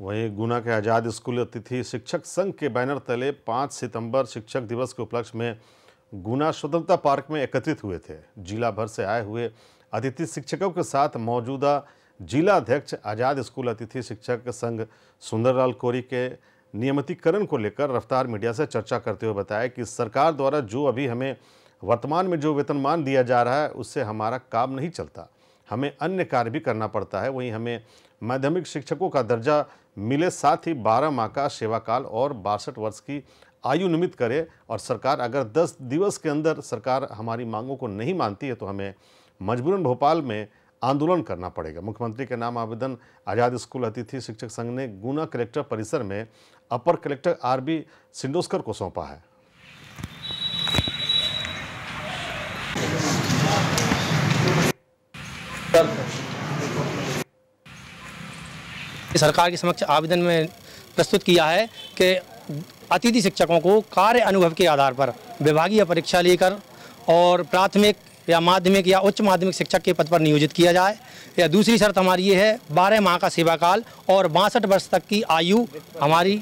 वहीं गुना के आज़ाद स्कूल अतिथि शिक्षक संघ के बैनर तले 5 सितंबर शिक्षक दिवस के उपलक्ष्य में गुना स्वतंत्रता पार्क में एकत्रित हुए थे जिला भर से आए हुए अतिथि शिक्षकों के साथ मौजूदा जिला अध्यक्ष आज़ाद स्कूल अतिथि शिक्षक संघ सुंदरलाल कोरी के नियमितीकरण को लेकर रफ्तार मीडिया से चर्चा करते हुए बताया कि सरकार द्वारा जो अभी हमें वर्तमान में जो वेतनमान दिया जा रहा है उससे हमारा काम नहीं चलता हमें अन्य कार्य भी करना पड़ता है वहीं हमें माध्यमिक शिक्षकों का दर्जा मिले साथ ही 12 माह का सेवाकाल और बासठ वर्ष की आयु निमित करे और सरकार अगर 10 दिवस के अंदर सरकार हमारी मांगों को नहीं मानती है तो हमें मजबूरन भोपाल में आंदोलन करना पड़ेगा मुख्यमंत्री के नाम आवेदन आज़ाद स्कूल अतिथि शिक्षक संघ ने गुना कलेक्टर परिसर में अपर कलेक्टर आर बी सिंडोस्कर को सौंपा है सरकार के समक्ष आवेदन में प्रस्तुत किया है कि अतिथि शिक्षकों को कार्य अनुभव के आधार पर विभागीय परीक्षा लेकर और प्राथमिक या माध्यमिक या उच्च माध्यमिक शिक्षक के पद पर नियोजित किया जाए या दूसरी शर्त हमारी ये है बारह माह का सेवाकाल और बासठ वर्ष तक की आयु हमारी